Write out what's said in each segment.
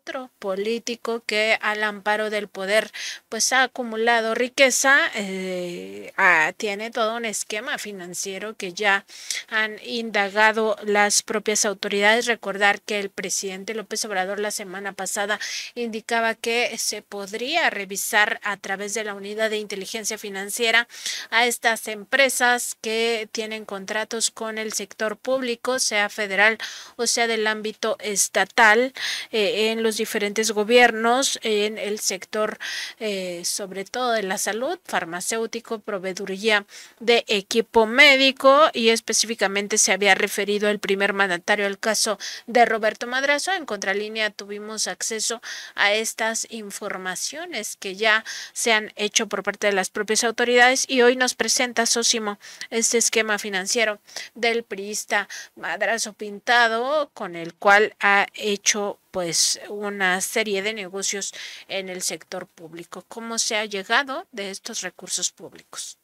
otro político que al amparo del poder pues ha acumulado riqueza, eh, ah, tiene todo un esquema financiero que ya han indagado las propias autoridades. Recordar que el presidente López Obrador la semana pasada indicaba que se podría revisar a través de la unidad de inteligencia financiera a estas empresas que tienen contratos con el sector público, sea federal o sea del ámbito estatal, eh, en diferentes gobiernos en el sector, eh, sobre todo en la salud, farmacéutico, proveeduría de equipo médico y específicamente se había referido el primer mandatario al caso de Roberto Madrazo. En Contralínea tuvimos acceso a estas informaciones que ya se han hecho por parte de las propias autoridades y hoy nos presenta Sosimo este esquema financiero del priista Madrazo Pintado con el cual ha hecho pues una serie de negocios en el sector público. ¿Cómo se ha llegado de estos recursos públicos?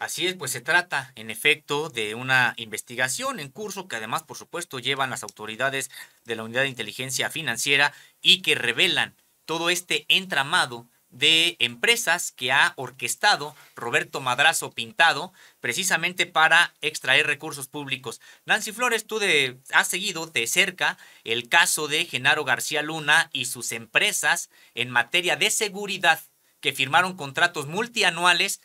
Así es, pues se trata, en efecto, de una investigación en curso que además, por supuesto, llevan las autoridades de la Unidad de Inteligencia Financiera y que revelan todo este entramado de empresas que ha orquestado Roberto Madrazo Pintado precisamente para extraer recursos públicos. Nancy Flores, tú de, has seguido de cerca el caso de Genaro García Luna y sus empresas en materia de seguridad que firmaron contratos multianuales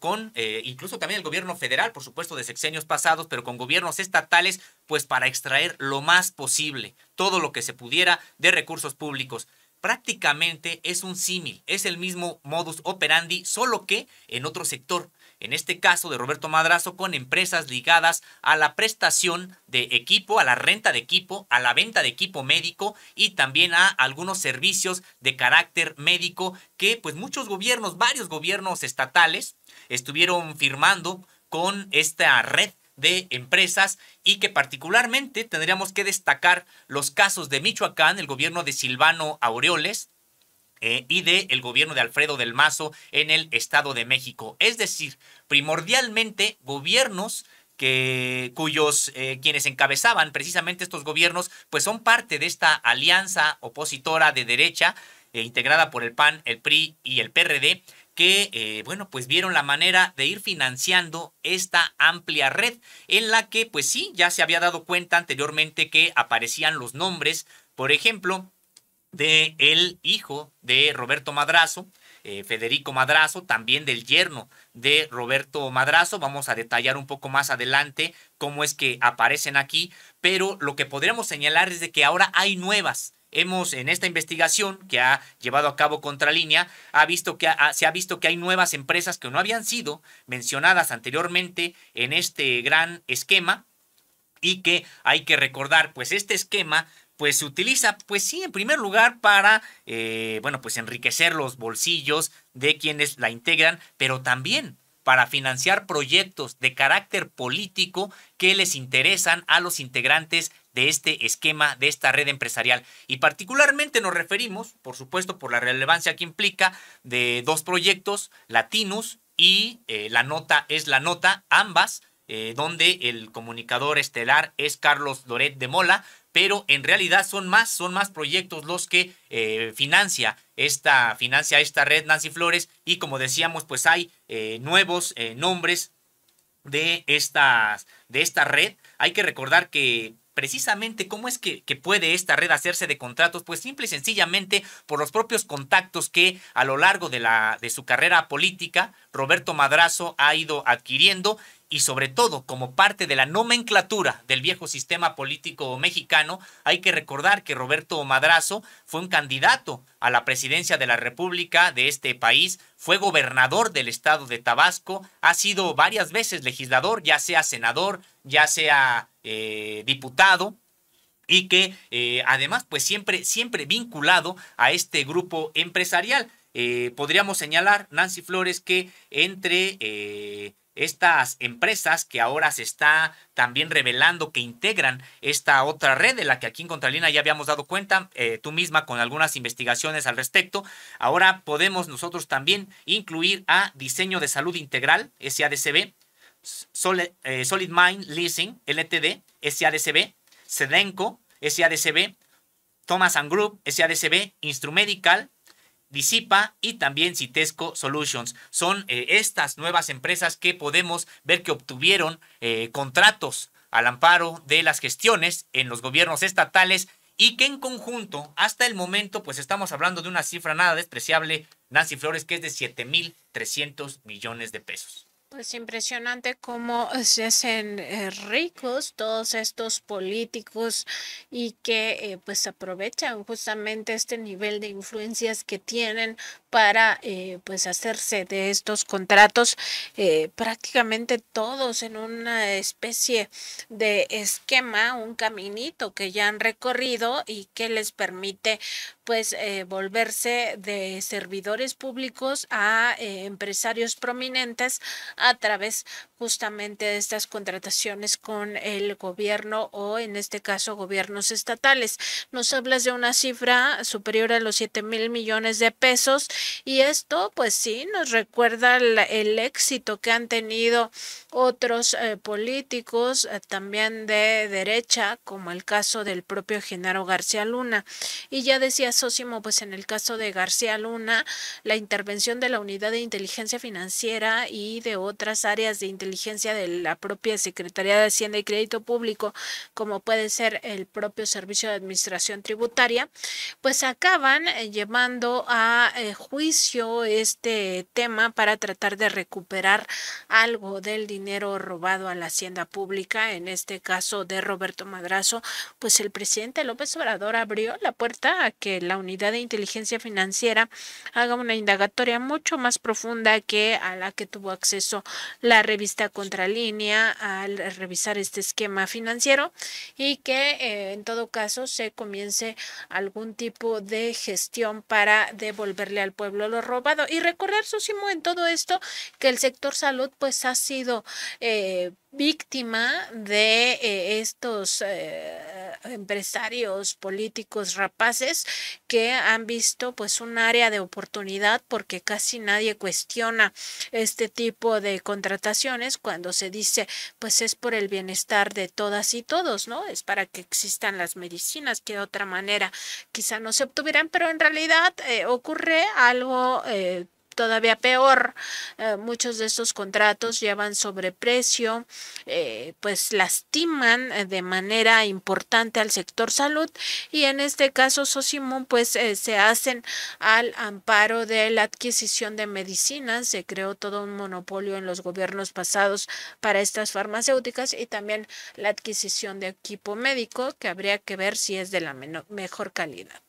con eh, incluso también el gobierno federal, por supuesto, de sexenios pasados, pero con gobiernos estatales, pues para extraer lo más posible, todo lo que se pudiera de recursos públicos prácticamente es un símil, es el mismo modus operandi, solo que en otro sector. En este caso de Roberto Madrazo con empresas ligadas a la prestación de equipo, a la renta de equipo, a la venta de equipo médico y también a algunos servicios de carácter médico que pues muchos gobiernos, varios gobiernos estatales estuvieron firmando con esta red de empresas y que particularmente tendríamos que destacar los casos de Michoacán, el gobierno de Silvano Aureoles, eh, y de el gobierno de Alfredo del Mazo en el Estado de México. Es decir, primordialmente gobiernos que cuyos eh, quienes encabezaban precisamente estos gobiernos, pues son parte de esta alianza opositora de derecha eh, integrada por el PAN, el PRI y el PRD, que, eh, bueno, pues vieron la manera de ir financiando esta amplia red en la que, pues sí, ya se había dado cuenta anteriormente que aparecían los nombres, por ejemplo, de el hijo de Roberto Madrazo, eh, Federico Madrazo, también del yerno de Roberto Madrazo. Vamos a detallar un poco más adelante cómo es que aparecen aquí, pero lo que podríamos señalar es de que ahora hay nuevas hemos en esta investigación que ha llevado a cabo Contralínea, ha visto que se ha visto que hay nuevas empresas que no habían sido mencionadas anteriormente en este gran esquema y que hay que recordar, pues este esquema pues se utiliza, pues sí, en primer lugar para, eh, bueno, pues enriquecer los bolsillos de quienes la integran, pero también para financiar proyectos de carácter político que les interesan a los integrantes de este esquema, de esta red empresarial. Y particularmente nos referimos, por supuesto, por la relevancia que implica, de dos proyectos, Latinus y eh, La Nota es la Nota, ambas, eh, donde el comunicador estelar es Carlos Loret de Mola, pero en realidad son más, son más proyectos los que eh, financia esta, financia esta red Nancy Flores y como decíamos, pues hay nuevos nombres de, estas, de esta red. Hay que recordar que precisamente cómo es que, que, puede esta red hacerse de contratos, pues simple y sencillamente por los propios contactos que a lo largo de, la, de su carrera política Roberto Madrazo ha ido adquiriendo y sobre todo como parte de la nomenclatura del viejo sistema político mexicano, hay que recordar que Roberto Madrazo fue un candidato a la presidencia de la República de este país, fue gobernador del estado de Tabasco, ha sido varias veces legislador, ya sea senador, ya sea eh, diputado y que eh, además pues siempre, siempre vinculado a este grupo empresarial. Eh, podríamos señalar, Nancy Flores, que entre estas empresas que ahora se está también revelando que integran esta otra red de la que aquí en Contralina ya habíamos dado cuenta, tú misma con algunas investigaciones al respecto. Ahora podemos nosotros también incluir a Diseño de Salud Integral, SADCB, eh, Solid, Mind Leasing, LTD, SADCB, Sedenco, SADCB, Thomas and Group, SADCB, Instrumedical, Disipa y también Citesco Solutions. Son eh, estas nuevas empresas que podemos ver que obtuvieron eh, contratos al amparo de las gestiones en los gobiernos estatales y que en conjunto, hasta el momento, pues estamos hablando de una cifra nada despreciable, Nancy Flores, que es de 7.300 millones de pesos. Pues impresionante cómo se hacen eh, ricos todos estos políticos y que eh, pues aprovechan justamente este nivel de influencias que tienen para eh, pues hacerse de estos contratos prácticamente todos en una especie de esquema, un caminito que ya han recorrido y que les permite pues volverse de servidores públicos a empresarios prominentes a través justamente de estas contrataciones con el gobierno o en este caso gobiernos estatales. Nos hablas de una cifra superior a los 7 mil millones de pesos y esto pues sí nos recuerda el, éxito que han tenido otros eh, políticos eh, también de derecha como el caso del propio Genaro García Luna. Y ya decía Sosimo pues en el caso de García Luna la intervención de la unidad de inteligencia financiera y de otras áreas de inteligencia de la propia Secretaría de Hacienda y Crédito Público, como puede ser el propio Servicio de Administración Tributaria, pues acaban eh, llevando a eh, juicio este tema para tratar de recuperar algo del dinero robado a la hacienda pública, en este caso de Roberto Madrazo, pues el presidente López Obrador abrió la puerta a que la unidad de inteligencia financiera haga una indagatoria mucho más profunda que a la que tuvo acceso la revista Contralínea al revisar este esquema financiero y que eh, en todo caso se comience algún tipo de gestión para devolverle al pueblo lo robado. Y recordar, Susimo, en todo esto que el sector salud pues ha sido... Eh, víctima de eh, estos eh, empresarios políticos rapaces que han visto pues un área de oportunidad porque casi nadie cuestiona este tipo de contrataciones cuando se dice pues es por el bienestar de todas y todos, ¿no? Es para que existan las medicinas que de otra manera quizá no se obtuvieran, pero en realidad eh, ocurre algo todavía peor. Eh, muchos de estos contratos llevan sobreprecio, eh, pues lastiman eh, de manera importante al sector salud y en este caso Sosimón pues eh, se hacen al amparo de la adquisición de medicinas. Se creó todo un monopolio en los gobiernos pasados para estas farmacéuticas y también la adquisición de equipo médico que habría que ver si es de la mejor calidad.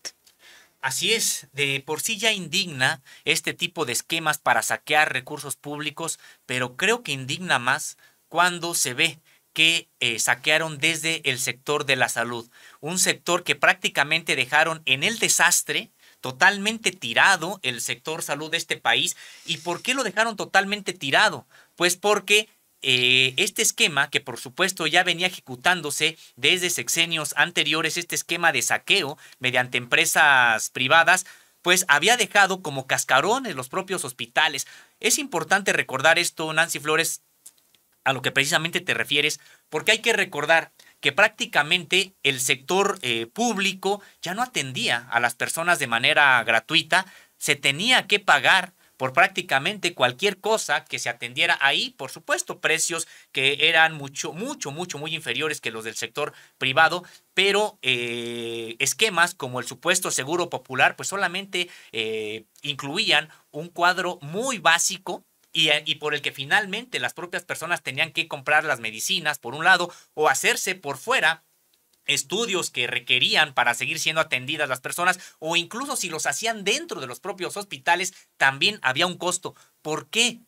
Así es, de por sí ya indigna este tipo de esquemas para saquear recursos públicos, pero creo que indigna más cuando se ve que eh, saquearon desde el sector de la salud, un sector que prácticamente dejaron en el desastre, totalmente tirado el sector salud de este país. ¿Y por qué lo dejaron totalmente tirado? Pues porque eh, este esquema, que por supuesto ya venía ejecutándose desde sexenios anteriores, este esquema de saqueo mediante empresas privadas, pues había dejado como cascarones los propios hospitales. Es importante recordar esto, Nancy Flores, a lo que precisamente te refieres, porque hay que recordar que prácticamente el sector eh, público ya no atendía a las personas de manera gratuita, se tenía que pagar por prácticamente cualquier cosa que se atendiera ahí, por supuesto, precios que eran mucho, mucho, mucho, muy inferiores que los del sector privado, pero eh, esquemas como el supuesto seguro popular, pues solamente eh, incluían un cuadro muy básico y, y, por el que finalmente las propias personas tenían que comprar las medicinas, por un lado, o hacerse por fuera estudios que requerían para seguir siendo atendidas las personas o incluso si los hacían dentro de los propios hospitales, también había un costo. ¿Por qué?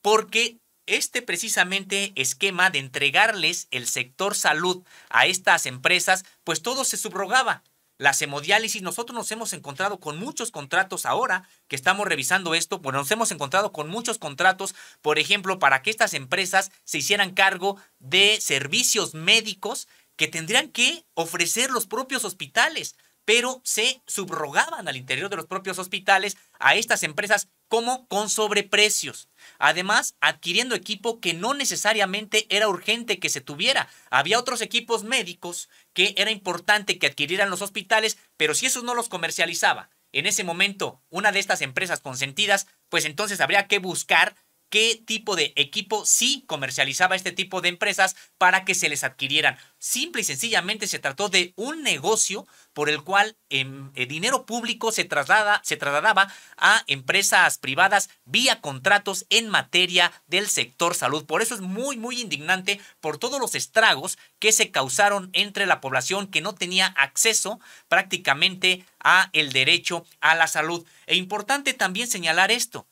Porque este precisamente esquema de entregarles el sector salud a estas empresas, pues todo se subrogaba. Las hemodiálisis, nosotros nos hemos encontrado con muchos contratos ahora que estamos revisando esto, bueno, nos hemos encontrado con muchos contratos, por ejemplo, para que estas empresas se hicieran cargo de servicios médicos que tendrían que ofrecer los propios hospitales, pero se subrogaban al interior de los propios hospitales a estas empresas como con sobreprecios. Además, adquiriendo equipo que no necesariamente era urgente que se tuviera. Había otros equipos médicos que era importante que adquirieran los hospitales, pero si esos no los comercializaba en ese momento una de estas empresas consentidas, pues entonces habría que buscar qué tipo de equipo sí comercializaba este tipo de empresas para que se les adquirieran. Simple y sencillamente se trató de un negocio por el cual el em, eh, dinero público se, traslada, se trasladaba a empresas privadas vía contratos en materia del sector salud. Por eso es muy, muy indignante por todos los estragos que se causaron entre la población que no tenía acceso prácticamente a el derecho a la salud. E importante también señalar esto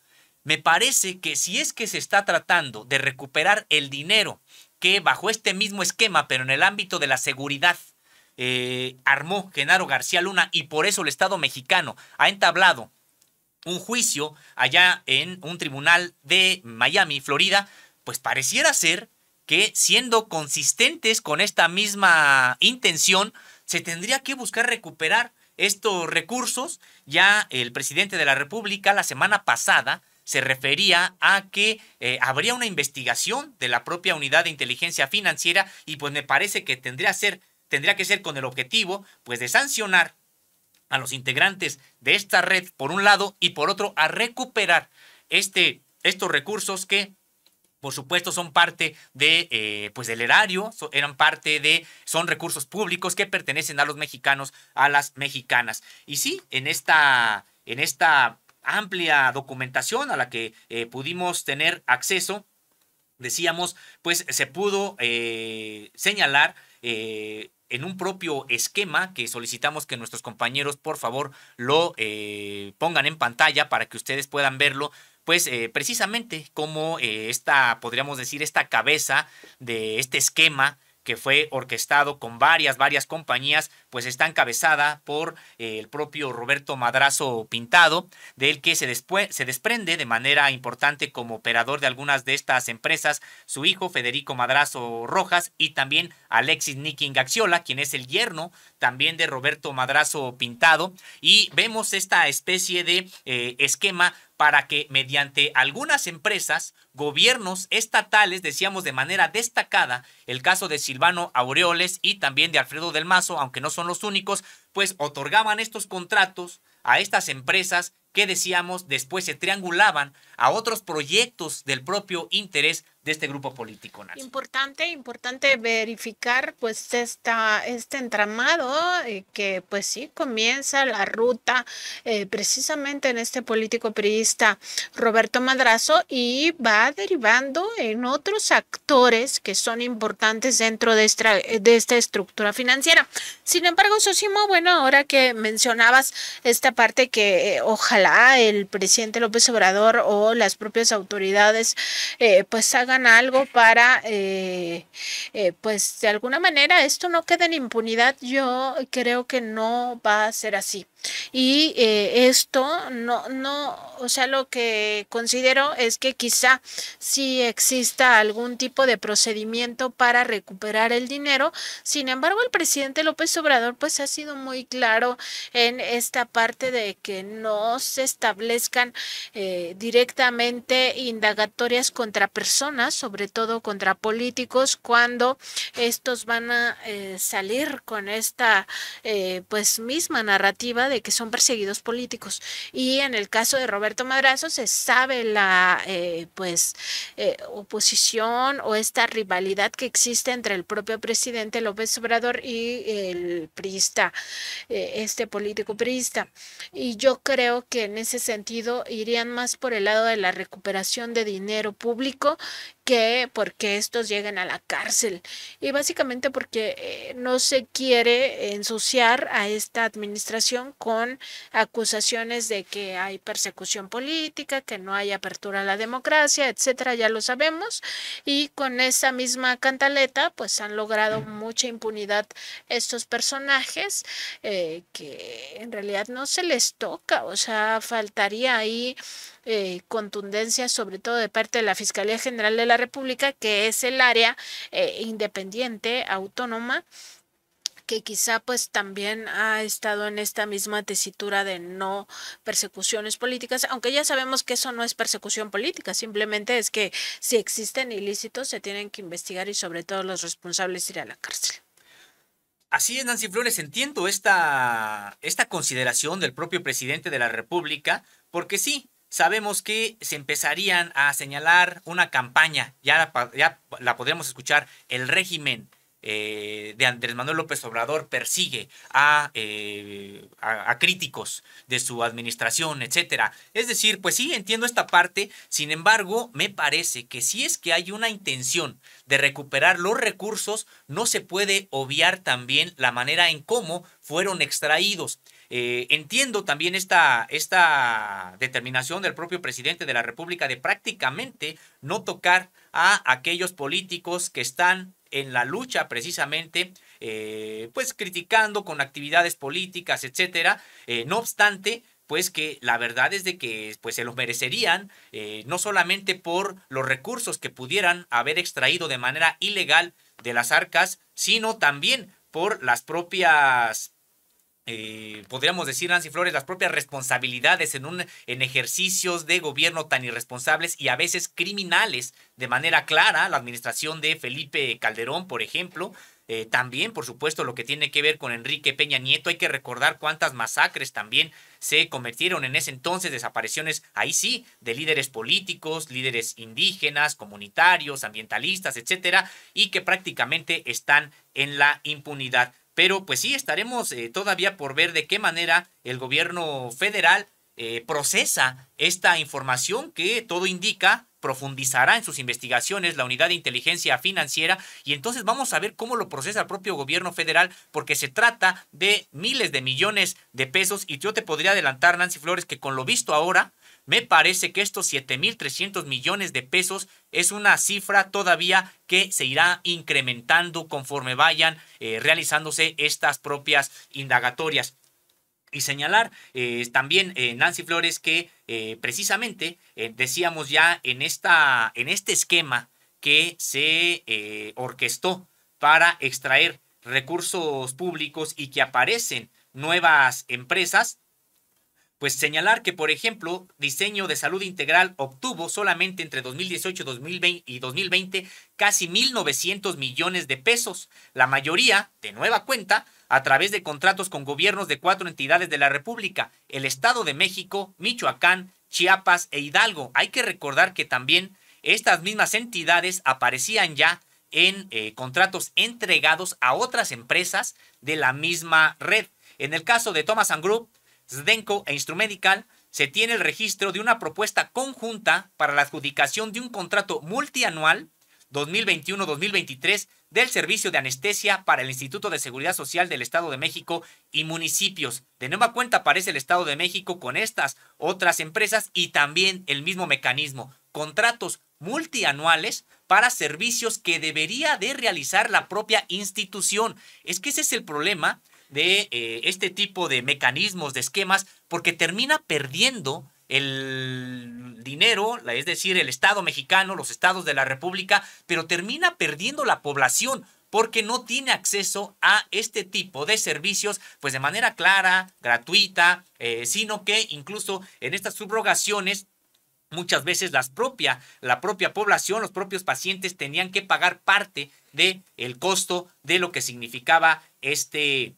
me parece que si es que se está tratando de recuperar el dinero que bajo este mismo esquema, pero en el ámbito de la seguridad, eh, armó Genaro García Luna y por eso el Estado mexicano ha entablado un juicio allá en un tribunal de Miami, Florida, pues pareciera ser que siendo consistentes con esta misma intención, se tendría que buscar recuperar estos recursos. Ya el presidente de la República la semana pasada se refería a que eh, habría una investigación de la propia unidad de inteligencia financiera y pues me parece que tendría, ser, que ser con el objetivo pues de sancionar a los integrantes de esta red por un lado y por otro a recuperar este, estos recursos que por supuesto son parte de eh, pues del erario eran parte de son recursos públicos que pertenecen a los mexicanos a las mexicanas y sí en esta en esta amplia documentación a la que eh, pudimos tener acceso, decíamos, pues se pudo eh, señalar eh, en un propio esquema que solicitamos que nuestros compañeros por favor lo pongan en pantalla para que ustedes puedan verlo. Pues precisamente como esta, podríamos decir, esta cabeza de este esquema que fue orquestado con varias, varias compañías, pues está encabezada por eh, el propio Roberto Madrazo Pintado, del que se, se desprende de manera importante como operador de algunas de estas empresas su hijo Federico Madrazo Rojas y también Alexis Niking Gaxiola, quien es el yerno también de Roberto Madrazo Pintado, y vemos esta especie de eh, esquema para que mediante algunas empresas, gobiernos estatales, decíamos de manera destacada, el caso de Silvano Aureoles y también de Alfredo del Mazo, aunque no son los únicos, pues otorgaban estos contratos a estas empresas que decíamos después se triangulaban a otros proyectos del propio interés de este grupo político. Importante, importante verificar pues esta, este entramado eh, que pues sí comienza la ruta eh, precisamente en este político periodista Roberto Madrazo y va derivando en otros actores que son importantes dentro de esta, de esta estructura financiera. Sin embargo, Sosimo, bueno, ahora que mencionabas esta parte que eh, ojalá el presidente López Obrador o las propias autoridades eh, pues hagan algo para eh, eh, pues de alguna manera esto no quede en impunidad yo creo que no va a ser así y eh, esto no, no, o sea, lo que considero es que quizá sí exista algún tipo de procedimiento para recuperar el dinero. Sin embargo, el presidente López Obrador pues ha sido muy claro en esta parte de que no se establezcan eh, directamente indagatorias contra personas, sobre todo contra políticos, cuando estos van a eh, salir con esta pues misma narrativa de que son perseguidos políticos. Y en el caso de Roberto Madrazo se sabe la eh, pues eh, oposición o esta rivalidad que existe entre el propio presidente López Obrador y el priista, eh, este político priista. Y yo creo que en ese sentido irían más por el lado de la recuperación de dinero público que por qué estos llegan a la cárcel. Y básicamente porque eh, no se quiere ensuciar a esta administración con acusaciones de que hay persecución política, que no hay apertura a la democracia, etcétera, ya lo sabemos. Y con esa misma cantaleta, pues han logrado mm. mucha impunidad estos personajes eh, que en realidad no se les toca, o sea, faltaría ahí eh, contundencia, sobre todo de parte de la Fiscalía General de la República, que es el área eh, independiente, autónoma, que quizá pues también ha estado en esta misma tesitura de no persecuciones políticas, aunque ya sabemos que eso no es persecución política, simplemente es que si existen ilícitos se tienen que investigar y sobre todo los responsables ir a la cárcel. Así es, Nancy Flores, entiendo esta, esta consideración del propio presidente de la República, porque sí, sabemos que se empezarían a señalar una campaña, ya, la podríamos escuchar, el régimen eh, de Andrés Manuel López Obrador persigue eh, a, a, críticos de su administración, etcétera. Es decir, pues sí, entiendo esta parte, sin embargo, me parece que si es que hay una intención de recuperar los recursos, no se puede obviar también la manera en cómo fueron extraídos. Eh, entiendo también esta, esta determinación del propio presidente de la República de prácticamente no tocar a aquellos políticos que están en la lucha precisamente, eh, pues criticando con actividades políticas, etcétera. Eh, no obstante, pues que la verdad es de que pues se los merecerían, eh, no solamente por los recursos que pudieran haber extraído de manera ilegal de las arcas, sino también por las propias eh, podríamos decir, Nancy Flores, las propias responsabilidades en, un, en ejercicios de gobierno tan irresponsables y a veces criminales de manera clara, la administración de Felipe Calderón, por ejemplo. Eh, también, por supuesto, lo que tiene que ver con Enrique Peña Nieto, hay que recordar cuántas masacres también se cometieron en ese entonces, desapariciones, ahí sí, de líderes políticos, líderes indígenas, comunitarios, ambientalistas, etcétera, y que prácticamente están en la impunidad. Pero pues sí, estaremos eh, todavía por ver de qué manera el gobierno federal eh, procesa esta información que todo indica profundizará en sus investigaciones la unidad de inteligencia financiera y entonces vamos a ver cómo lo procesa el propio gobierno federal porque se trata de miles de millones de pesos y yo te podría adelantar Nancy Flores que con lo visto ahora me parece que estos 7.300 millones de pesos es una cifra todavía que se irá incrementando conforme vayan eh, realizándose estas propias indagatorias. Y señalar eh, también eh, Nancy Flores que eh, precisamente decíamos ya en, esta, en este esquema que se orquestó para extraer recursos públicos y que aparecen nuevas empresas, pues señalar que, por ejemplo, diseño de salud integral obtuvo solamente entre 2018 2020 y 2020 casi 1.900 millones de pesos, la mayoría, de nueva cuenta, a través de contratos con gobiernos de cuatro entidades de la República, el Estado de México, Michoacán, Chiapas e Hidalgo. Hay que recordar que también estas mismas entidades aparecían ya en eh, contratos entregados a otras empresas de la misma red. En el caso de Thomas Group, Zdenko e Instrumedical, se tiene el registro de una propuesta conjunta para la adjudicación de un contrato multianual 2021-2023 del Servicio de Anestesia para el Instituto de Seguridad Social del Estado de México y municipios. De nueva cuenta aparece el Estado de México con estas otras empresas y también el mismo mecanismo, contratos multianuales para servicios que debería de realizar la propia institución. Es que ese es el problema de eh, este tipo de mecanismos, de esquemas, porque termina perdiendo el dinero, es decir, el Estado mexicano, los estados de la República, pero termina perdiendo la población porque no tiene acceso a este tipo de servicios, pues de manera clara, gratuita, eh, sino que incluso en estas subrogaciones muchas veces las propia, la propia población, los propios pacientes tenían que pagar parte del el costo de lo que significaba este,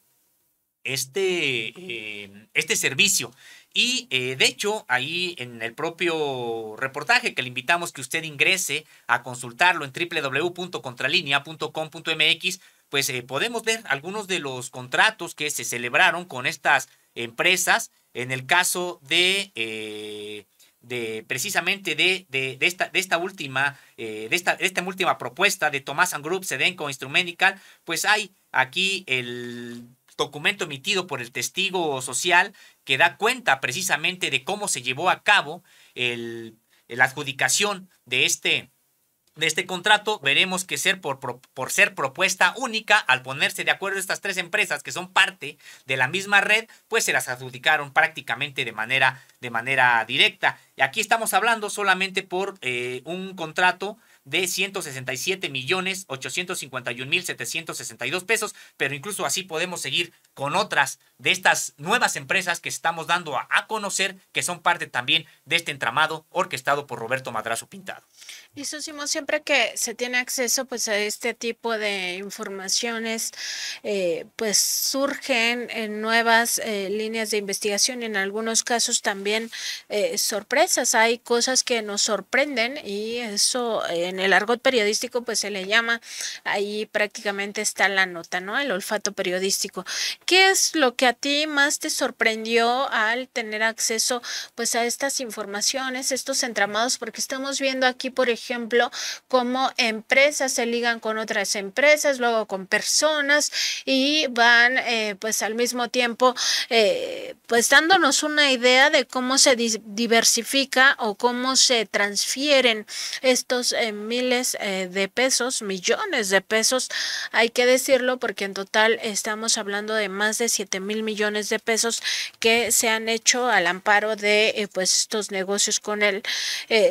este, eh, este servicio. Y eh, de hecho, ahí en el propio reportaje que le invitamos que usted ingrese a consultarlo en www.contralinea.com.mx, pues eh, podemos ver algunos de los contratos que se celebraron con estas empresas en el caso de, de precisamente de, de, esta, de esta última de, esta, esta última propuesta de Thomas and Group, Sedenco, Instrumental, pues hay aquí el documento emitido por el testigo social que da cuenta precisamente de cómo se llevó a cabo el, la adjudicación de este, de este contrato, veremos que ser por, ser propuesta única, al ponerse de acuerdo estas tres empresas que son parte de la misma red, pues se las adjudicaron prácticamente de manera, de manera directa. Y aquí estamos hablando solamente por eh, un contrato de 167 millones 851 mil 762 pesos, pero incluso así podemos seguir con otras de estas nuevas empresas que estamos dando a, a conocer, que son parte también de este entramado orquestado por Roberto Madrazo Pintado. Y hicimos siempre que se tiene acceso pues a este tipo de informaciones, eh, pues surgen nuevas eh, líneas de investigación, y en algunos casos también eh, sorpresas, hay cosas que nos sorprenden y eso en el argot periodístico pues se le llama, ahí prácticamente está la nota, ¿no? El olfato periodístico. ¿Qué es lo que a ti más te sorprendió al tener acceso pues a estas informaciones, estos entramados? Porque estamos viendo aquí, por ejemplo, ejemplo, cómo empresas se ligan con otras empresas, luego con personas y van eh, pues al mismo tiempo eh, pues dándonos una idea de cómo se diversifica o cómo se transfieren estos eh, miles de pesos, millones de pesos, hay que decirlo porque en total estamos hablando de más de 7 mil millones de pesos que se han hecho al amparo de pues estos negocios con el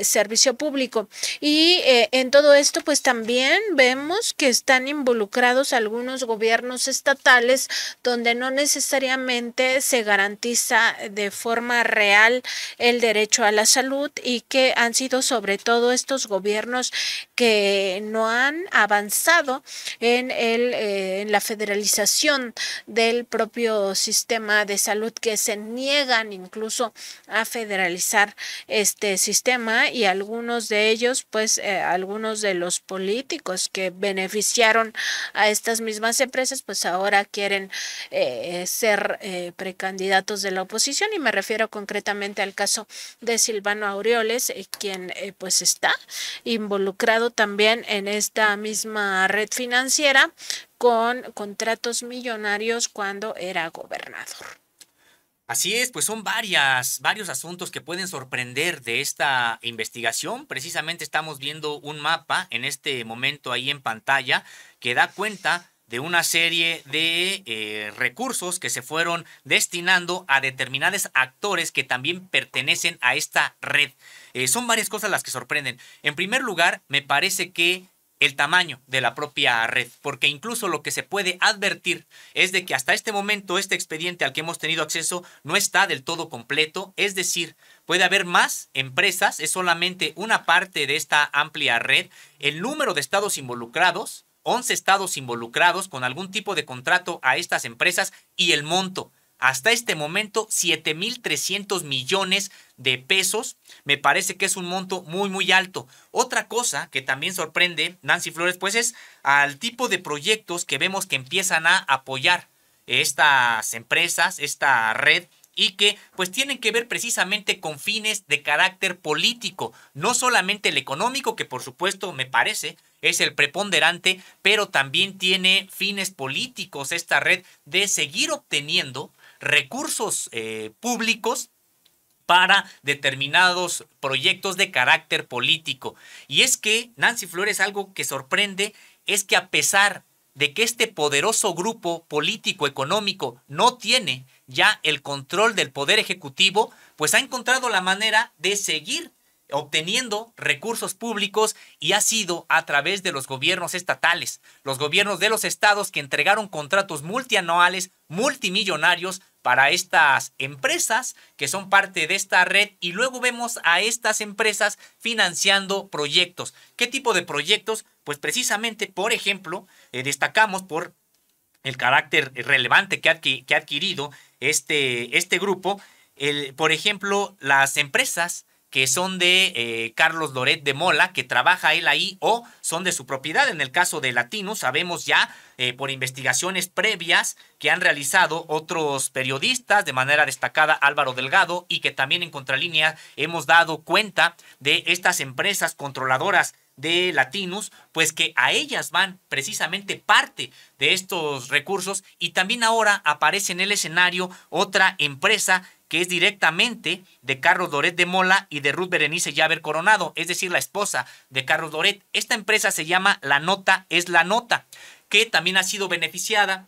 servicio público. Y eh, en todo esto, pues también vemos que están involucrados algunos gobiernos estatales donde no necesariamente se garantiza de forma real el derecho a la salud y que han sido sobre todo estos gobiernos que no han avanzado en, el, eh, en la federalización del propio sistema de salud que se niegan incluso a federalizar este sistema y algunos de ellos pues eh, algunos de los políticos que beneficiaron a estas mismas empresas, pues ahora quieren eh, ser eh, precandidatos de la oposición y me refiero concretamente al caso de Silvano Aureoles, quien pues está involucrado también en esta misma red financiera con contratos millonarios cuando era gobernador. Así es, pues son varias, varios asuntos que pueden sorprender de esta investigación. Precisamente estamos viendo un mapa en este momento ahí en pantalla que da cuenta de una serie de eh, recursos que se fueron destinando a determinados actores que también pertenecen a esta red. Eh, son varias cosas las que sorprenden. En primer lugar, me parece que el tamaño de la propia red, porque incluso lo que se puede advertir es de que hasta este momento este expediente al que hemos tenido acceso no está del todo completo, es decir, puede haber más empresas, es solamente una parte de esta amplia red, el número de estados involucrados, 11 estados involucrados con algún tipo de contrato a estas empresas y el monto hasta este momento 7.300 millones de pesos. Me parece que es un monto muy, muy alto. Otra cosa que también sorprende Nancy Flores, pues es al tipo de proyectos que vemos que empiezan a apoyar estas empresas, esta red y que pues tienen que ver precisamente con fines de carácter político, no solamente el económico, que por supuesto me parece es el preponderante, pero también tiene fines políticos esta red de seguir obteniendo recursos eh, públicos para determinados proyectos de carácter político. Y es que Nancy Flores algo que sorprende es que a pesar de que este poderoso grupo político económico no tiene ya el control del poder ejecutivo, pues ha encontrado la manera de seguir obteniendo recursos públicos y ha sido a través de los gobiernos estatales, los gobiernos de los estados que entregaron contratos multianuales, multimillonarios para estas empresas que son parte de esta red y luego vemos a estas empresas financiando proyectos. ¿Qué tipo de proyectos? Pues precisamente, por ejemplo, eh, destacamos por el carácter relevante que ha, que ha adquirido este, este grupo, por ejemplo, las empresas que son de eh, Carlos Loret de Mola, que trabaja él ahí, o son de su propiedad. En el caso de Latinos, sabemos ya eh, por investigaciones previas que han realizado otros periodistas, de manera destacada Álvaro Delgado, y que también en Contralínea hemos dado cuenta de estas empresas controladoras de Latinus, pues que a ellas van precisamente parte de estos recursos y también ahora aparece en el escenario otra empresa que es directamente de Carlos Doret de Mola y de Ruth Berenice Llaver Coronado, es decir, la esposa de Carlos Doret. Esta empresa se llama La Nota es la Nota, que también ha sido beneficiada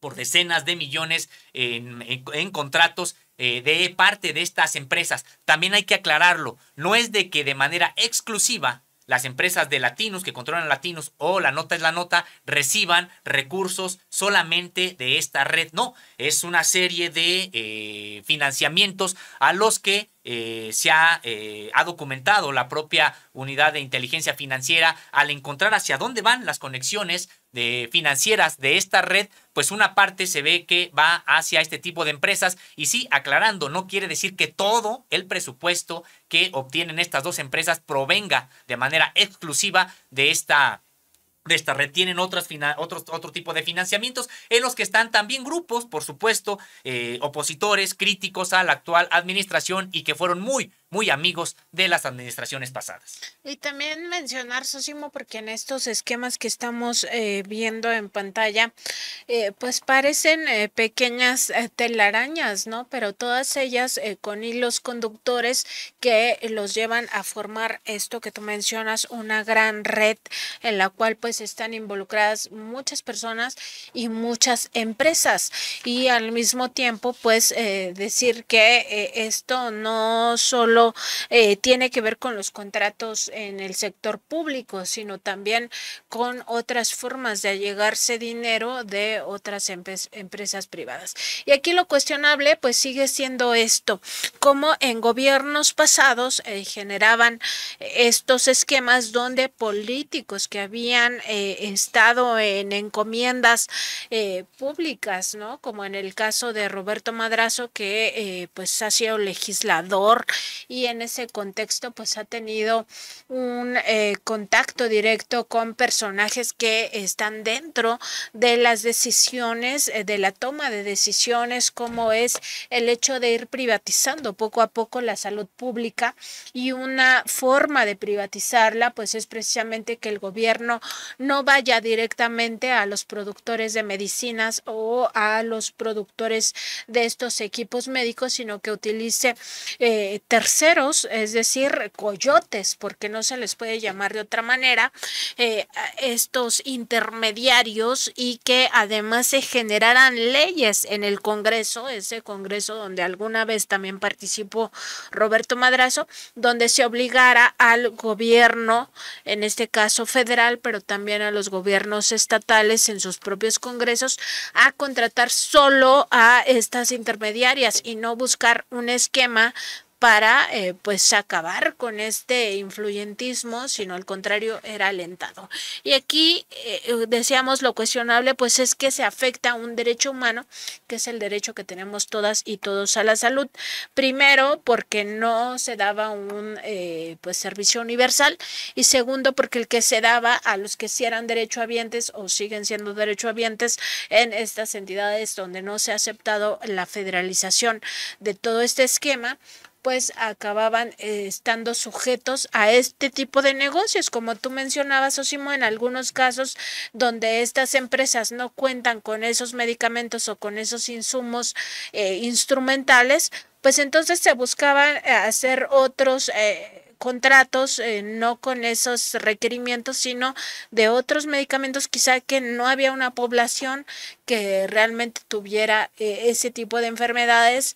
por decenas de millones en, contratos eh, de parte de estas empresas. También hay que aclararlo, no es de que de manera exclusiva las empresas de latinos que controlan latinos o la nota es la nota reciban recursos solamente de esta red. No, es una serie de eh, financiamientos a los que eh, se ha, eh, ha, documentado la propia unidad de inteligencia financiera al encontrar hacia dónde van las conexiones de financieras de esta red, pues una parte se ve que va hacia este tipo de empresas. Y sí, aclarando, no quiere decir que todo el presupuesto que obtienen estas dos empresas provenga de manera exclusiva de esta de esta red tienen otras otro tipo de financiamientos en los que están también grupos, por supuesto, eh, opositores, críticos a la actual administración y que fueron muy, muy amigos de las administraciones pasadas. Y también mencionar, Sosimo, porque en estos esquemas que estamos eh, viendo en pantalla, eh, pues parecen eh, pequeñas telarañas, ¿no? Pero todas ellas con hilos conductores que los llevan a formar esto que tú mencionas, una gran red en la cual pues están involucradas muchas personas y muchas empresas. Y al mismo tiempo, pues decir que esto no solo eh, tiene que ver con los contratos en el sector público, sino también con otras formas de allegarse dinero de otras empresas privadas. Y aquí lo cuestionable pues sigue siendo esto, como en gobiernos pasados eh, generaban estos esquemas donde políticos que habían eh, estado en encomiendas públicas, ¿no? Como en el caso de Roberto Madrazo, que pues ha sido legislador y en ese contexto pues ha tenido un eh, contacto directo con personajes que están dentro de las decisiones, eh, de la toma de decisiones, como es el hecho de ir privatizando poco a poco la salud pública y una forma de privatizarla pues es precisamente que el gobierno no vaya directamente a los productores de medicinas o a los productores de estos equipos médicos, sino que utilice eh, terceros es decir, coyotes, porque no se les puede llamar de otra manera, eh, estos intermediarios y que además se generaran leyes en el Congreso, ese Congreso donde alguna vez también participó Roberto Madrazo, donde se obligara al gobierno, en este caso federal, pero también a los gobiernos estatales en sus propios congresos, a contratar solo a estas intermediarias y no buscar un esquema para eh, pues acabar con este influyentismo, sino al contrario era alentado. Y aquí eh, eh, decíamos lo cuestionable, pues es que se afecta a un derecho humano, que es el derecho que tenemos todas y todos a la salud. Primero, porque no se daba un pues servicio universal y segundo, porque el que se daba a los que sí eran derechohabientes o siguen siendo derechohabientes en estas entidades donde no se ha aceptado la federalización de todo este esquema, pues acababan eh, estando sujetos a este tipo de negocios, como tú mencionabas, Osimo, en algunos casos donde estas empresas no cuentan con esos medicamentos o con esos insumos eh, instrumentales, pues entonces se buscaban eh, hacer otros contratos, no con esos requerimientos, sino de otros medicamentos, quizá que no había una población que realmente tuviera ese tipo de enfermedades,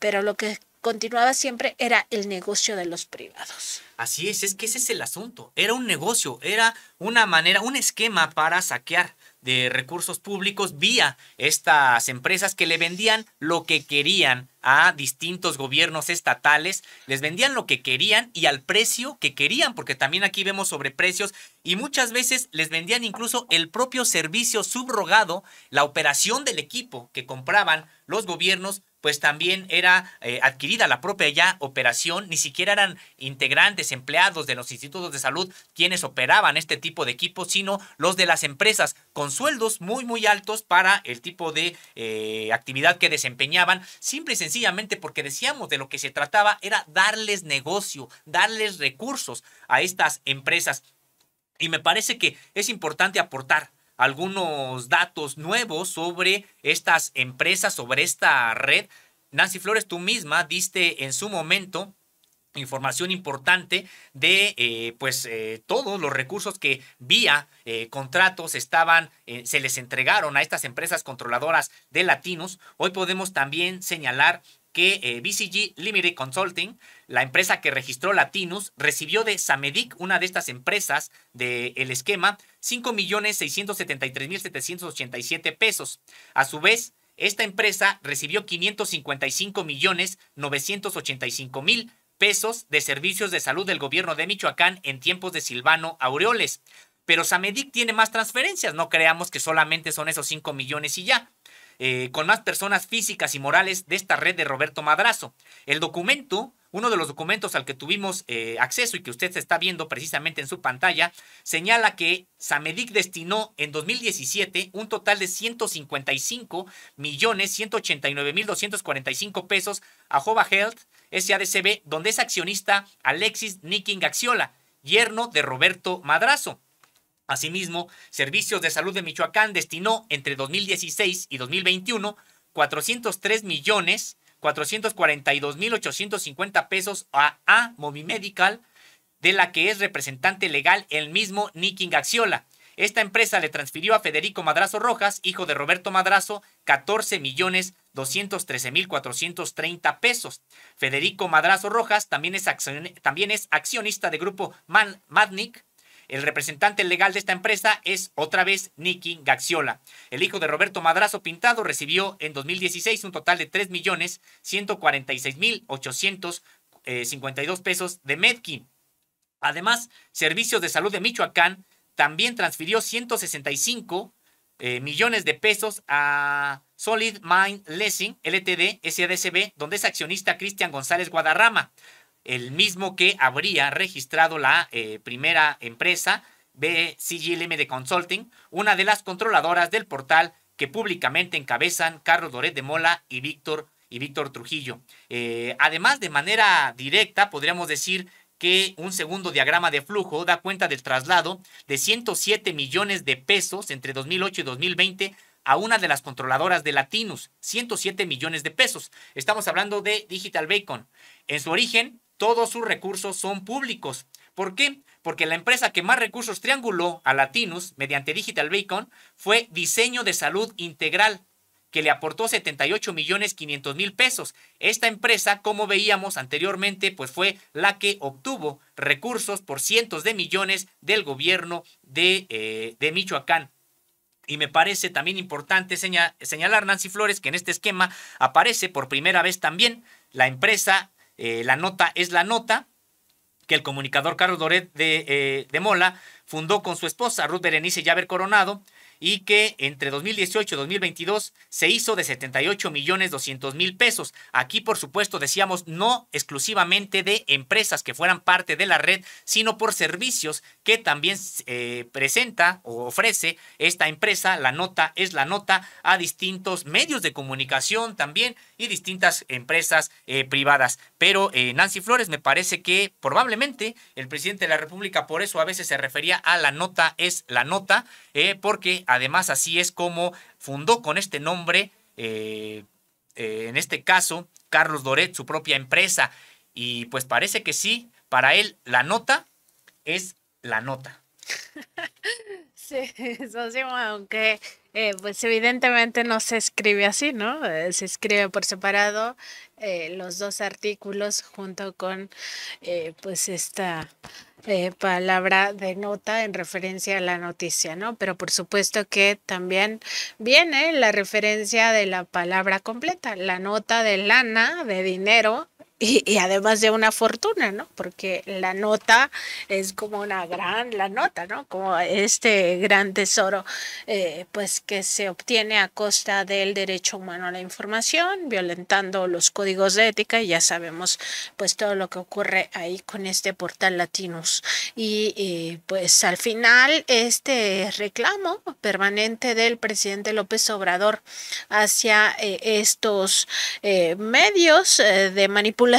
pero lo que continuaba siempre era el negocio de los privados. Así es, es que ese es el asunto. Era un negocio, era una manera, un esquema para saquear de recursos públicos vía estas empresas que le vendían lo que querían a distintos gobiernos estatales, les vendían lo que querían y al precio que querían, porque también aquí vemos sobre precios, y muchas veces les vendían incluso el propio servicio subrogado, la operación del equipo que compraban los gobiernos pues también era eh, adquirida la propia ya operación, ni siquiera eran integrantes, empleados de los institutos de salud quienes operaban este tipo de equipos, sino los de las empresas, con sueldos muy, muy altos para el tipo de eh, actividad que desempeñaban, simple sencillamente porque decíamos de lo que se trataba era darles negocio, darles recursos a estas empresas. Y me parece que es importante aportar algunos datos nuevos sobre estas empresas, sobre esta red. Nancy Flores, tú misma diste en su momento información importante de eh, pues eh, todos los recursos que vía eh, contratos estaban se les entregaron a estas empresas controladoras de latinos hoy podemos también señalar que BCG Limited Consulting, la empresa que registró Latinos, recibió de Samedic, una de estas empresas del de esquema, 5.673.787 pesos. A su vez, esta empresa recibió 555.985.000 pesos de servicios de salud del gobierno de Michoacán en tiempos de Silvano Aureoles. Pero Samedic tiene más transferencias, no creamos que solamente son esos 5 millones y ya. Eh, con más personas físicas y morales de esta red de Roberto Madrazo. El documento uno de los documentos al que tuvimos eh, acceso y que usted está viendo precisamente en su pantalla, señala que Samedic destinó en 2017 un total de 155 millones 189 mil 245 pesos a Jova Health SADCB, donde es accionista Alexis Nicking Axiola, yerno de Roberto Madrazo. Asimismo, Servicios de Salud de Michoacán destinó entre 2016 y 2021 403 millones 442 mil 850 pesos a, a Movimedical, de la que es representante legal el mismo Nicky Gaxiola. Esta empresa le transfirió a Federico Madrazo Rojas, hijo de Roberto Madrazo, 14 millones 213 mil 430 pesos. Federico Madrazo Rojas también es, accionista de grupo Man Madnik, el representante legal de esta empresa es otra vez Nicky Gaxiola. El hijo de Roberto Madrazo Pintado recibió en 2016 un total de 3.146.852 eh, pesos de Medkin. Además, Servicios de Salud de Michoacán también transfirió 165 eh, millones de pesos a Solid Mind Lessing LTD SDSB, donde es accionista Cristian González Guadarrama el mismo que habría registrado la eh, primera empresa BCGLM de Consulting, una de las controladoras del portal que públicamente encabezan Carlos Doret de Mola y Víctor y Víctor Trujillo. Eh, además, de manera directa, podríamos decir que un segundo diagrama de flujo da cuenta del traslado de 107 millones de pesos entre 2008 y 2020 a una de las controladoras de Latinus, 107 millones de pesos. Estamos hablando de Digital Bacon. En su origen, todos sus recursos son públicos. ¿Por qué? Porque la empresa que más recursos trianguló a Latinus mediante Digital Bacon fue Diseño de Salud Integral, que le aportó 78 millones 500 mil pesos. Esta empresa, como veíamos anteriormente, pues fue la que obtuvo recursos por cientos de millones del gobierno de, eh, de Michoacán. Y me parece también importante señalar, Nancy Flores, que en este esquema aparece por primera vez también la empresa eh, la nota es la nota que el comunicador Carlos Doret de, eh, de Mola fundó con su esposa Ruth Berenice Llaver Coronado y que entre 2018 y 2022 se hizo de 78 millones 200 mil pesos. Aquí, por supuesto, decíamos no exclusivamente de empresas que fueran parte de la red, sino por servicios que también eh, presenta o ofrece esta empresa. La nota es la nota a distintos medios de comunicación también y distintas empresas eh, privadas. Pero eh, Nancy Flores me parece que probablemente el presidente de la República por eso a veces se refería a la nota es la nota, eh, porque además así es como fundó con este nombre, en este caso, Carlos Doret, su propia empresa. Y pues parece que sí, para él la nota es la nota. Sí, eso sí, aunque... Eh, pues evidentemente no se escribe así, ¿no? Eh, se escribe por separado eh, los dos artículos junto con pues esta palabra de nota en referencia a la noticia, ¿no? Pero por supuesto que también viene la referencia de la palabra completa, la nota de lana, de dinero, y, además de una fortuna, ¿no? Porque la nota es como una gran, la nota, ¿no? Como este gran tesoro, eh, pues que se obtiene a costa del derecho humano a la información, violentando los códigos de ética y ya sabemos, pues todo lo que ocurre ahí con este portal latinos. Y, eh, pues al final este reclamo permanente del presidente López Obrador hacia eh, estos medios de manipulación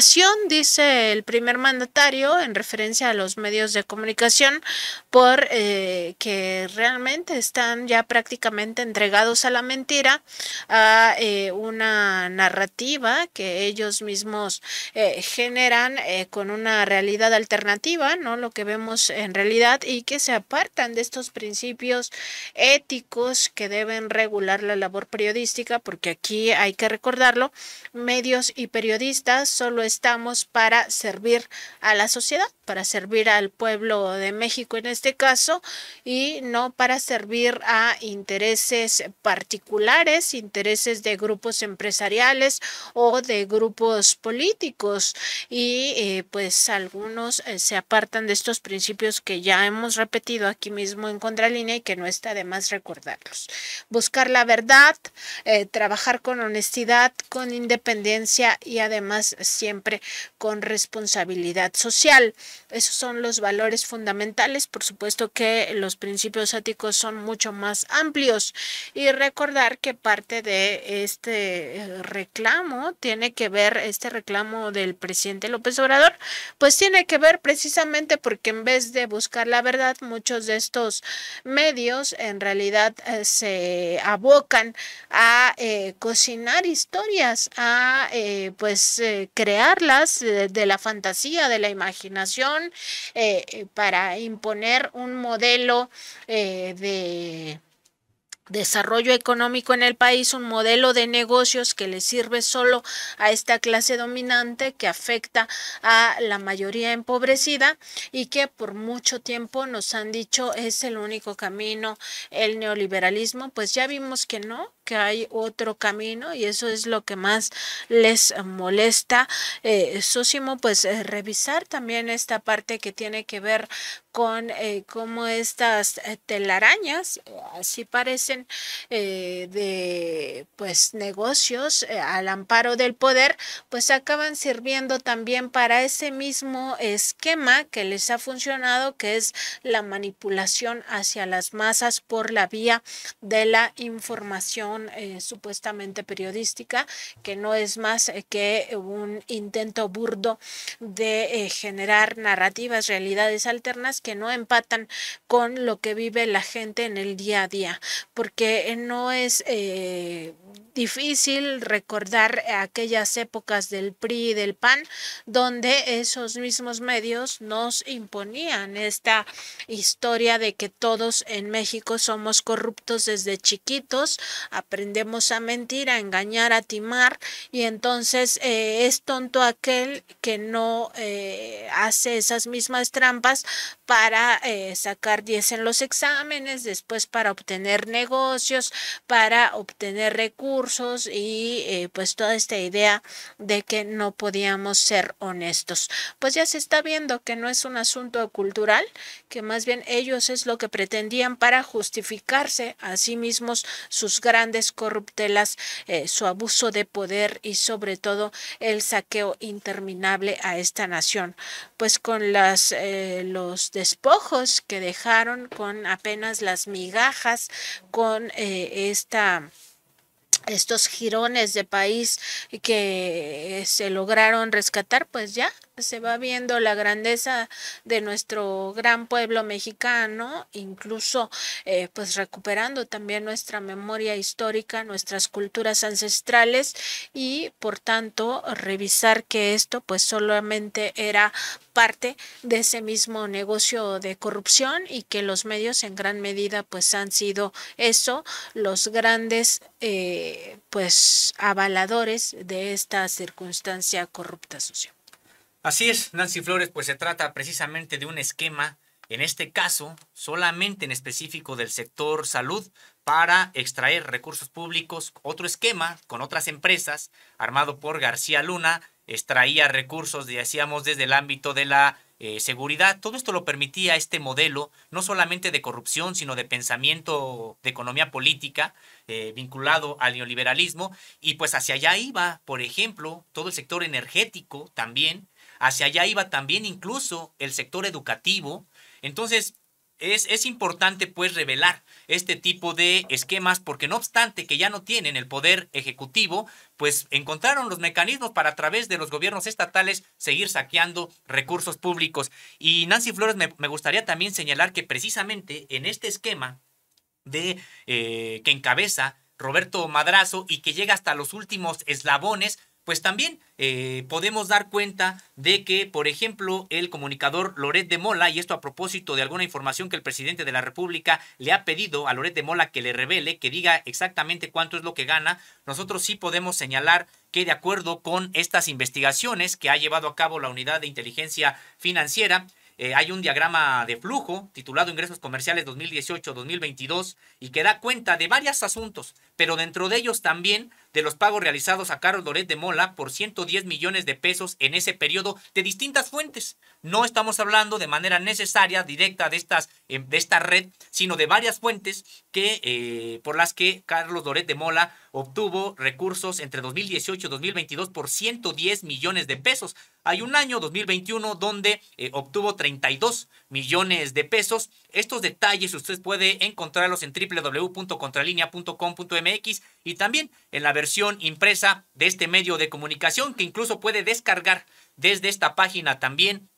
dice el primer mandatario en referencia a los medios de comunicación, por eh, que realmente están ya prácticamente entregados a la mentira, a eh, una narrativa que ellos mismos eh, generan con una realidad alternativa, ¿no? Lo que vemos en realidad y que se apartan de estos principios éticos que deben regular la labor periodística, porque aquí hay que recordarlo, medios y periodistas solo estamos para servir a la sociedad, para servir al pueblo de México en este caso, y no para servir a intereses particulares, intereses de grupos empresariales o de grupos políticos. Y eh, pues algunos eh, se apartan de estos principios que ya hemos repetido aquí mismo en Contralínea y que no está de más recordarlos. Buscar la verdad, eh, trabajar con honestidad, con independencia y además siempre con responsabilidad social. Esos son los valores fundamentales. Por supuesto que los principios éticos son mucho más amplios y recordar que parte de este eh, reclamo tiene que ver, este reclamo del presidente López Obrador, pues tiene que ver precisamente porque en vez de buscar la verdad, muchos de estos medios en realidad eh, se abocan a eh, cocinar historias, a pues crear crearlas eh, de, la fantasía, de la imaginación, eh, eh, para imponer un modelo de desarrollo económico en el país, un modelo de negocios que le sirve solo a esta clase dominante, que afecta a la mayoría empobrecida y que por mucho tiempo nos han dicho es el único camino, el neoliberalismo, pues ya vimos que no, que hay otro camino y eso es lo que más les molesta. Eh, Sosimo, pues eh, revisar también esta parte que tiene que ver con eh, cómo estas eh, telarañas, así parecen de pues negocios al amparo del poder, pues acaban sirviendo también para ese mismo esquema que les ha funcionado, que es la manipulación hacia las masas por la vía de la información eh, supuestamente periodística, que no es más eh, que un intento burdo de eh, generar narrativas, realidades alternas que no empatan con lo que vive la gente en el día a día, porque no es difícil recordar aquellas épocas del PRI y del PAN donde esos mismos medios nos imponían esta historia de que todos en México somos corruptos desde chiquitos, aprendemos a mentir, a engañar, a timar y entonces eh, es tonto aquel que no eh, hace esas mismas trampas para eh, sacar 10 en los exámenes, después para obtener negocios, para obtener recursos y eh, pues toda esta idea de que no podíamos ser honestos. Pues ya se está viendo que no es un asunto cultural, que más bien ellos es lo que pretendían para justificarse a sí mismos sus grandes corruptelas, eh, su abuso de poder y sobre todo el saqueo interminable a esta nación. Pues con las, eh, los despojos que dejaron, con apenas las migajas, con esta estos jirones de país que se lograron rescatar, pues ya se va viendo la grandeza de nuestro gran pueblo mexicano, incluso eh, pues recuperando también nuestra memoria histórica, nuestras culturas ancestrales y por tanto revisar que esto pues solamente era parte de ese mismo negocio de corrupción y que los medios en gran medida pues han sido eso, los grandes eh, pues avaladores de esta circunstancia corrupta social. Así es, Nancy Flores, pues se trata precisamente de un esquema, en este caso, solamente en específico del sector salud, para extraer recursos públicos. Otro esquema con otras empresas, armado por García Luna, extraía recursos, decíamos, desde el ámbito de la eh, seguridad. Todo esto lo permitía este modelo, no solamente de corrupción, sino de pensamiento de economía política eh, vinculado al neoliberalismo. Y pues hacia allá iba, por ejemplo, todo el sector energético también, hacia allá iba también incluso el sector educativo. Entonces, es, es, importante pues revelar este tipo de esquemas porque no obstante que ya no tienen el poder ejecutivo, pues encontraron los mecanismos para a través de los gobiernos estatales seguir saqueando recursos públicos. Y Nancy Flores me, gustaría también señalar que precisamente en este esquema de eh, que encabeza Roberto Madrazo y que llega hasta los últimos eslabones, pues también eh, podemos dar cuenta de que, por ejemplo, el comunicador Loret de Mola, y esto a propósito de alguna información que el presidente de la República le ha pedido a Loret de Mola que le revele, que diga exactamente cuánto es lo que gana, nosotros sí podemos señalar que de acuerdo con estas investigaciones que ha llevado a cabo la Unidad de Inteligencia Financiera, eh, hay un diagrama de flujo titulado Ingresos Comerciales 2018-2022 y que da cuenta de varios asuntos, pero dentro de ellos también de los pagos realizados a Carlos Loret de Mola por 110 millones de pesos en ese periodo de distintas fuentes. No estamos hablando de manera necesaria, directa de, estas, em, de esta red, sino de varias fuentes que, eh, por las que Carlos Loret de Mola obtuvo recursos entre 2018 y 2022 por 110 millones de pesos. Hay un año, 2021, donde eh, obtuvo 32 millones de pesos. Estos detalles usted puede encontrarlos en www.contralinea.com.mx y también en la versión impresa de este medio de comunicación que incluso puede descargar desde esta página también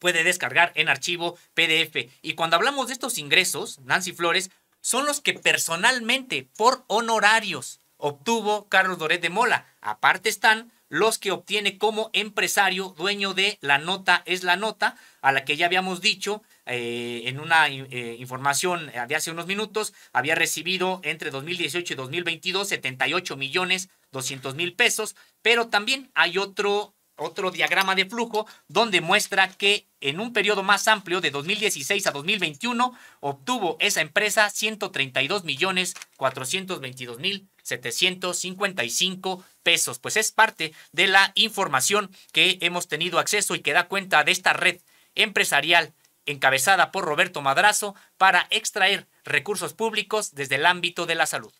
puede descargar en archivo PDF. Y cuando hablamos de estos ingresos, Nancy Flores, son los que personalmente, por honorarios, obtuvo Carlos Doret de Mola. Aparte están los que obtiene como empresario, dueño de La Nota es la Nota, a la que ya habíamos dicho eh, en una eh, información eh, de hace unos minutos, había recibido entre 2018 y 2022 78 millones 200 mil pesos, pero también hay otro, otro diagrama de flujo donde muestra que en un periodo más amplio de 2016 a 2021 obtuvo esa empresa 132 millones 422 mil 755 pesos. Pues es parte de la información que hemos tenido acceso y que da cuenta de esta red empresarial encabezada por Roberto Madrazo, para extraer recursos públicos desde el ámbito de la salud.